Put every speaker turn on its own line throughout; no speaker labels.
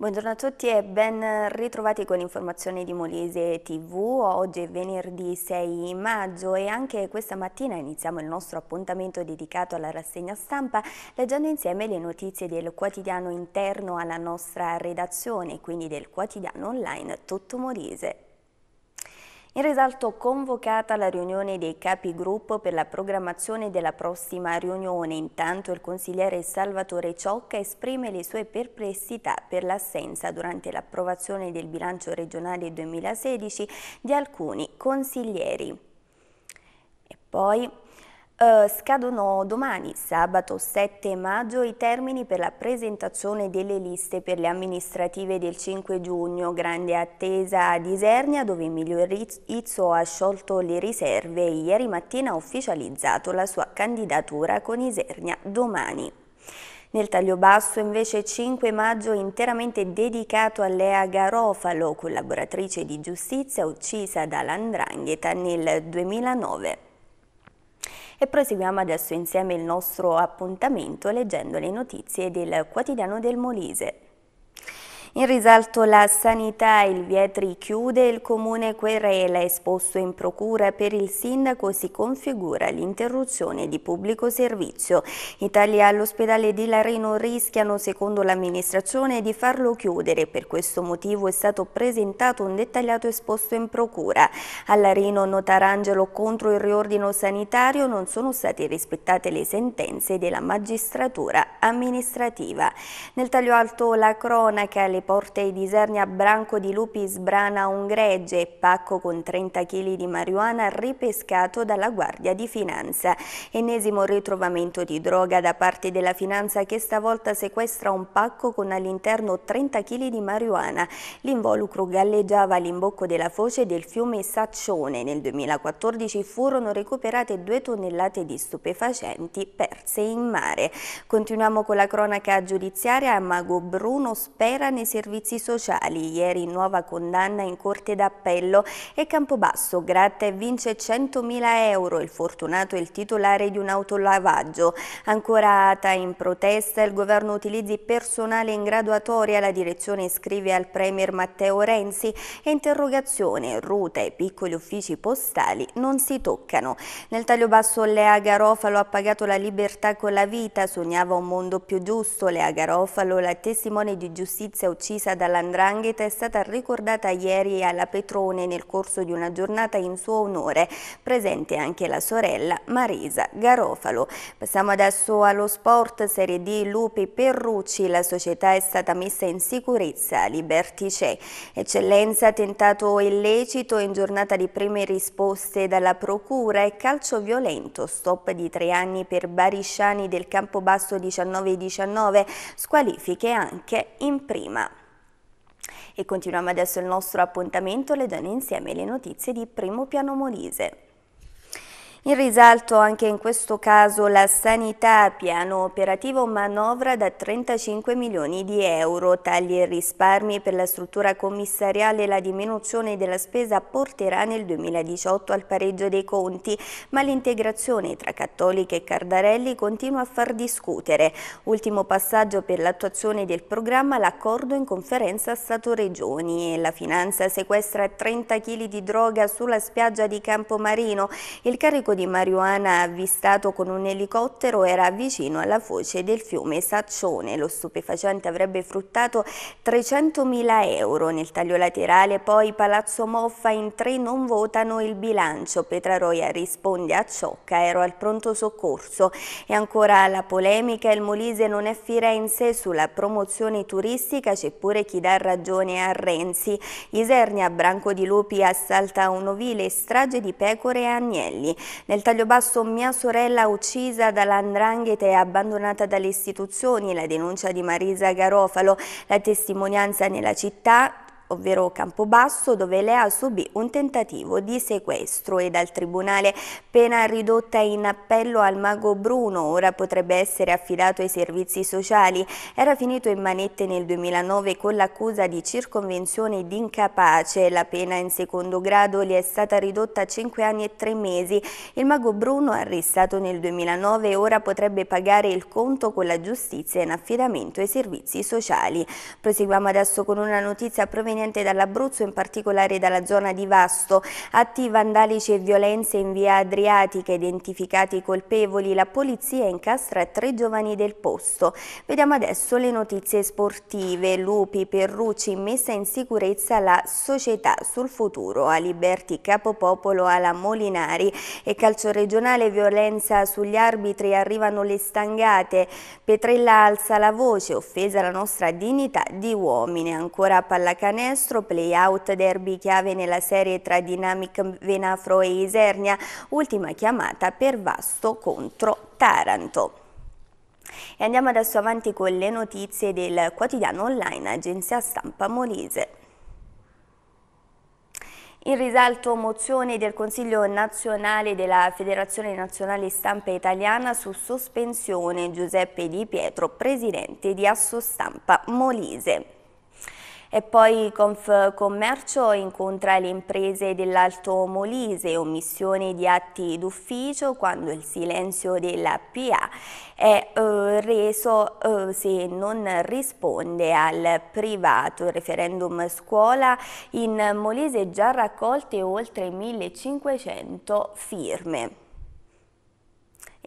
Buongiorno a tutti e ben ritrovati con informazioni di Molise TV. Oggi è venerdì 6 maggio e anche questa mattina iniziamo il nostro appuntamento dedicato alla rassegna stampa leggendo insieme le notizie del quotidiano interno alla nostra redazione, quindi del quotidiano online Tutto Molise. In risalto convocata la riunione dei capigruppo per la programmazione della prossima riunione, intanto il consigliere Salvatore Ciocca esprime le sue perplessità per l'assenza durante l'approvazione del bilancio regionale 2016 di alcuni consiglieri. E poi... Eh, scadono domani, sabato 7 maggio, i termini per la presentazione delle liste per le amministrative del 5 giugno. Grande attesa ad Isernia, dove Emilio Izzo ha sciolto le riserve e ieri mattina ha ufficializzato la sua candidatura con Isernia domani. Nel taglio basso invece 5 maggio interamente dedicato a Lea Garofalo, collaboratrice di giustizia uccisa dall'Andrangheta nel 2009. E proseguiamo adesso insieme il nostro appuntamento leggendo le notizie del quotidiano del Molise. In risalto la sanità, il Vietri chiude il comune querela esposto in procura per il sindaco si configura l'interruzione di pubblico servizio. I tagli all'ospedale di Larino rischiano secondo l'amministrazione di farlo chiudere, per questo motivo è stato presentato un dettagliato esposto in procura. A Lareno Notarangelo contro il riordino sanitario non sono state rispettate le sentenze della magistratura amministrativa. Nel taglio alto la cronaca le porta i diserni a Branco di Lupi sbrana un gregge e pacco con 30 kg di marijuana ripescato dalla Guardia di Finanza. Ennesimo ritrovamento di droga da parte della Finanza che stavolta sequestra un pacco con all'interno 30 kg di marijuana. L'involucro galleggiava all'imbocco della foce del fiume Saccione. Nel 2014 furono recuperate due tonnellate di stupefacenti perse in mare. Continuiamo con la cronaca giudiziaria. Mago Bruno spera Sperane si servizi sociali, ieri nuova condanna in Corte d'Appello e Campobasso gratta e vince 100.000 euro, il fortunato è il titolare di un autolavaggio. Ancora ATA in protesta, il governo utilizzi personale in graduatoria, la direzione scrive al Premier Matteo Renzi interrogazione, ruta e piccoli uffici postali non si toccano. Nel taglio basso Lea Garofalo ha pagato la libertà con la vita, sognava un mondo più giusto, Lea Garofalo, la testimone di giustizia uccisa uccisa dall'andrangheta è stata ricordata ieri alla Petrone nel corso di una giornata in suo onore, presente anche la sorella Marisa Garofalo. Passiamo adesso allo sport Serie D Lupi Perrucci, la società è stata messa in sicurezza, Liberty C. Eccellenza tentato illecito in giornata di prime risposte dalla procura e calcio violento, stop di tre anni per Barisciani del Campobasso 19-19, squalifiche anche in prima. E continuiamo adesso il nostro appuntamento, le donne insieme, le notizie di Primo Piano Molise. In risalto anche in questo caso la sanità, piano operativo manovra da 35 milioni di euro, tagli e risparmi per la struttura commissariale e la diminuzione della spesa porterà nel 2018 al pareggio dei conti, ma l'integrazione tra Cattolica e Cardarelli continua a far discutere. Ultimo passaggio per l'attuazione del programma l'accordo in conferenza Stato-Regioni la finanza sequestra 30 kg di droga sulla spiaggia di Campomarino. Il carico di marijuana avvistato con un elicottero era vicino alla foce del fiume Saccione. Lo stupefacente avrebbe fruttato 300.000 euro. Nel taglio laterale poi Palazzo Moffa in tre non votano il bilancio. Petraroia risponde a Ciocca, ero al pronto soccorso. E ancora la polemica, il Molise non è Firenze, sulla promozione turistica c'è pure chi dà ragione a Renzi. Isernia, Branco di Lupi assalta un ovile strage di pecore e agnelli. Nel taglio basso mia sorella uccisa dall'andrangheta e abbandonata dalle istituzioni, la denuncia di Marisa Garofalo, la testimonianza nella città ovvero Campobasso, dove Lea subì un tentativo di sequestro e dal tribunale pena ridotta in appello al mago Bruno, ora potrebbe essere affidato ai servizi sociali. Era finito in manette nel 2009 con l'accusa di circonvenzione di incapace. La pena in secondo grado gli è stata ridotta a 5 anni e 3 mesi. Il mago Bruno, arrestato nel 2009, ora potrebbe pagare il conto con la giustizia in affidamento ai servizi sociali. Proseguiamo adesso con una notizia proveniente proveniente dall'Abruzzo, in particolare dalla zona di Vasto. Atti vandalici e violenze in via Adriatica, identificati i colpevoli, la polizia incastra tre giovani del posto. Vediamo adesso le notizie sportive. Lupi, Perrucci, messa in sicurezza la società sul futuro. A Liberti, Capopopolo, alla Molinari e calcio regionale, violenza sugli arbitri, arrivano le stangate. Petrella alza la voce, offesa la nostra dignità di uomini. Ancora pallacanestro canestro, play derby chiave nella serie tra Dinamic Venafro e Isernia, ultima chiamata per Vasto contro Taranto. E andiamo adesso avanti con le notizie del quotidiano online Agenzia Stampa Molise. In risalto mozione del Consiglio nazionale della Federazione Nazionale Stampa Italiana su sospensione Giuseppe Di Pietro, presidente di Assostampa Molise. E poi Confcommercio incontra le imprese dell'Alto Molise, omissione di atti d'ufficio quando il silenzio della PA è eh, reso eh, se non risponde al privato. Il referendum scuola in Molise già raccolte oltre 1500 firme.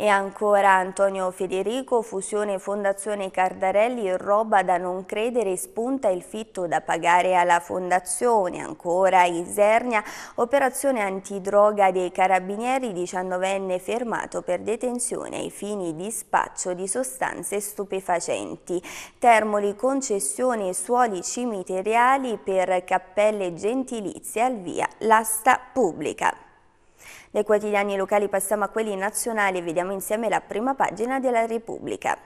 E ancora Antonio Federico, fusione Fondazione Cardarelli, roba da non credere, spunta il fitto da pagare alla Fondazione. Ancora Isernia, operazione antidroga dei carabinieri, 19enne fermato per detenzione ai fini di spaccio di sostanze stupefacenti. Termoli, concessione, suoli cimiteriali per cappelle gentilizie al via l'asta pubblica. Dai quotidiani locali passiamo a quelli nazionali e vediamo insieme la prima pagina della Repubblica.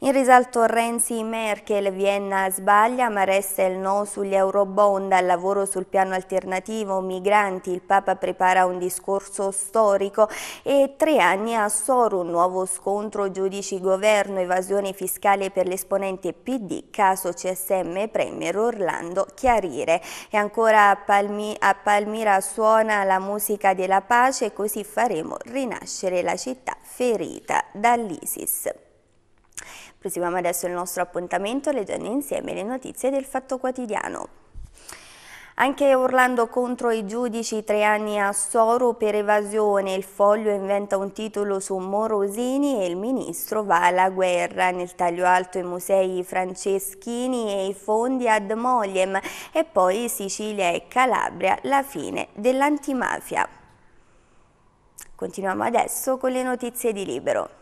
In risalto Renzi, Merkel, Vienna sbaglia ma resta il no sugli eurobond, al lavoro sul piano alternativo, migranti, il Papa prepara un discorso storico e tre anni a Soro, un nuovo scontro giudici-governo, evasione fiscale per l'esponente PD, caso CSM Premier Orlando chiarire. E ancora a, Palmi a Palmira suona la musica della pace pace e così faremo rinascere la città ferita dall'ISIS. Proseguiamo adesso il nostro appuntamento leggendo insieme le notizie del Fatto Quotidiano. Anche Orlando contro i giudici, tre anni a Soro per evasione, il foglio inventa un titolo su Morosini e il ministro va alla guerra. Nel taglio alto i musei franceschini e i fondi ad Moliem e poi Sicilia e Calabria, la fine dell'antimafia. Continuiamo adesso con le notizie di Libero.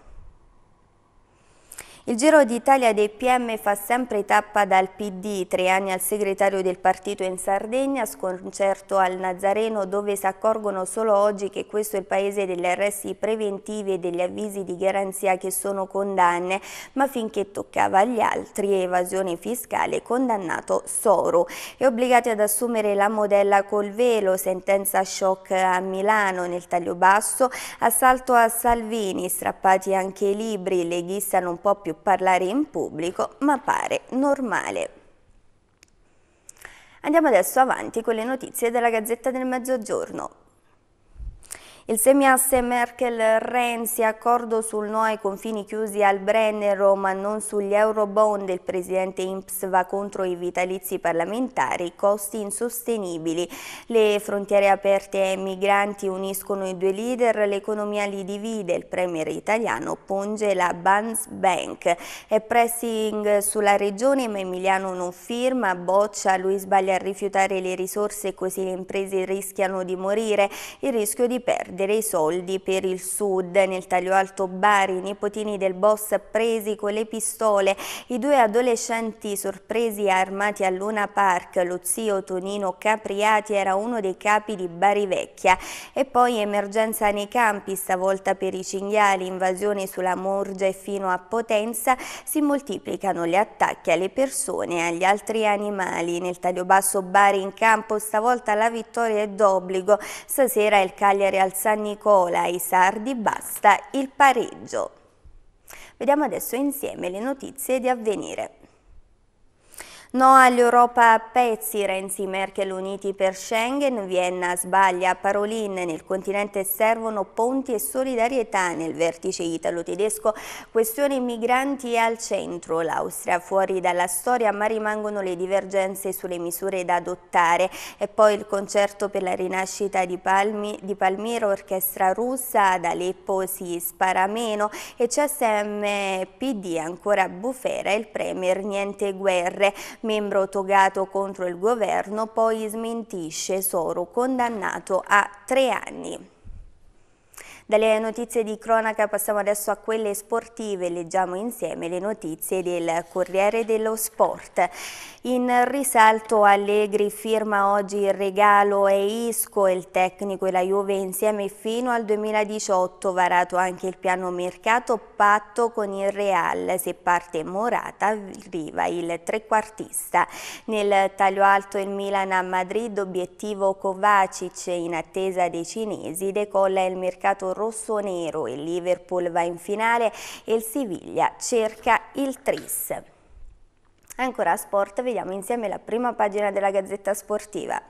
Il Giro d'Italia dei PM fa sempre tappa dal PD, tre anni al segretario del partito in Sardegna, sconcerto al Nazareno dove si accorgono solo oggi che questo è il paese degli arresti preventivi e degli avvisi di garanzia che sono condanne, ma finché toccava agli altri evasione fiscale condannato Soro. E' obbligato ad assumere la modella col velo, sentenza shock a Milano nel taglio basso, assalto a Salvini, strappati anche i libri, leghista non può più più parlare in pubblico, ma pare normale. Andiamo adesso avanti con le notizie della Gazzetta del Mezzogiorno. Il semiasse Merkel-Renzi, accordo sul no ai confini chiusi al Brennero ma non sugli eurobond, il presidente Imps va contro i vitalizi parlamentari, costi insostenibili. Le frontiere aperte ai migranti uniscono i due leader, l'economia li divide, il premier italiano punge la Bans Bank. È pressing sulla regione ma Emiliano non firma, boccia, lui sbaglia a rifiutare le risorse così le imprese rischiano di morire, il rischio di perdere chiedere i soldi per il Sud. Nel taglio alto Bari, i nipotini del boss presi con le pistole, i due adolescenti sorpresi armati a Luna Park, lo zio Tonino Capriati era uno dei capi di Bari Vecchia. E poi emergenza nei campi, stavolta per i cinghiali, invasione sulla Morgia e fino a Potenza, si moltiplicano gli attacchi alle persone e agli altri animali. Nel taglio basso Bari in campo, stavolta la vittoria è d'obbligo, stasera il Cagliari al San Nicola ai Sardi basta il pareggio. Vediamo adesso insieme le notizie di avvenire. No all'Europa a pezzi, Renzi Merkel uniti per Schengen, Vienna sbaglia Parolin, nel continente servono ponti e solidarietà nel vertice italo-tedesco, questione migranti è al centro, l'Austria fuori dalla storia ma rimangono le divergenze sulle misure da adottare e poi il concerto per la rinascita di, Palmi, di Palmiro, orchestra russa, ad Aleppo si spara meno e CSM PD ancora bufera il Premier niente guerre membro togato contro il governo, poi smentisce Soro, condannato a tre anni. Dalle notizie di cronaca passiamo adesso a quelle sportive, leggiamo insieme le notizie del Corriere dello Sport. In risalto Allegri firma oggi il regalo e Isco, il tecnico e la Juve insieme fino al 2018, varato anche il piano mercato, patto con il Real, se parte Morata arriva il trequartista. Nel taglio alto il Milan a Madrid, obiettivo Kovacic in attesa dei cinesi, decolla il mercato rosso-nero, il Liverpool va in finale e il Siviglia cerca il tris. Ancora a sport, vediamo insieme la prima pagina della Gazzetta Sportiva.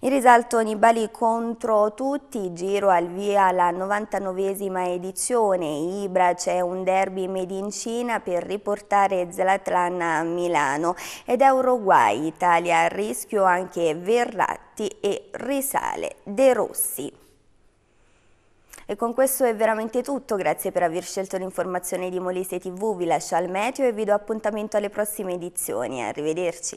In risalto Nibali contro tutti, giro al via la 99esima edizione, Ibra c'è un derby made in Cina per riportare Zlatan a Milano ed è Uruguay, Italia a rischio anche Verratti e risale De Rossi. E con questo è veramente tutto, grazie per aver scelto l'informazione di Molise TV, vi lascio al meteo e vi do appuntamento alle prossime edizioni, arrivederci.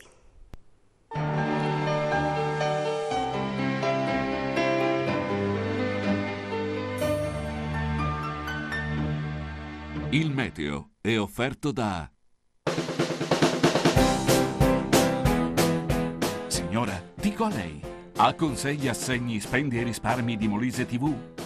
Il meteo è offerto da... Signora, dico a lei, ha con assegni spendi e risparmi di Molise TV?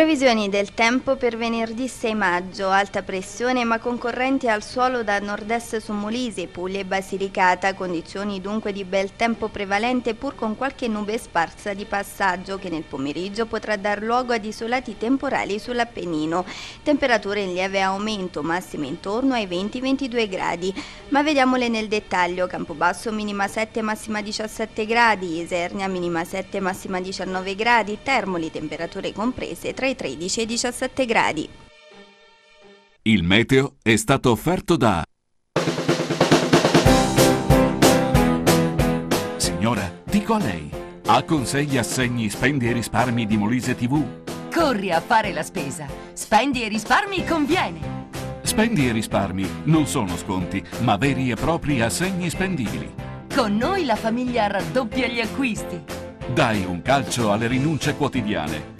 Previsioni del tempo per venerdì 6 maggio, alta pressione ma con al suolo da nord-est su Molise, Puglia e Basilicata, condizioni dunque di bel tempo prevalente pur con qualche nube sparsa di passaggio che nel pomeriggio potrà dar luogo ad isolati temporali sull'Appennino. Temperature in lieve aumento, massime intorno ai 20-22 gradi. Ma vediamole nel dettaglio, Campobasso minima 7 massima 17 gradi, Isernia minima 7 massima 19 gradi, Termoli temperature comprese tra i i 13 e i 17 gradi.
Il meteo è stato offerto da... Signora, dico a lei, ha con sé gli assegni spendi e risparmi di Molise TV?
Corri a fare la spesa. Spendi e risparmi conviene.
Spendi e risparmi non sono sconti, ma veri e propri assegni spendibili.
Con noi la famiglia raddoppia gli acquisti.
Dai un calcio alle rinunce quotidiane.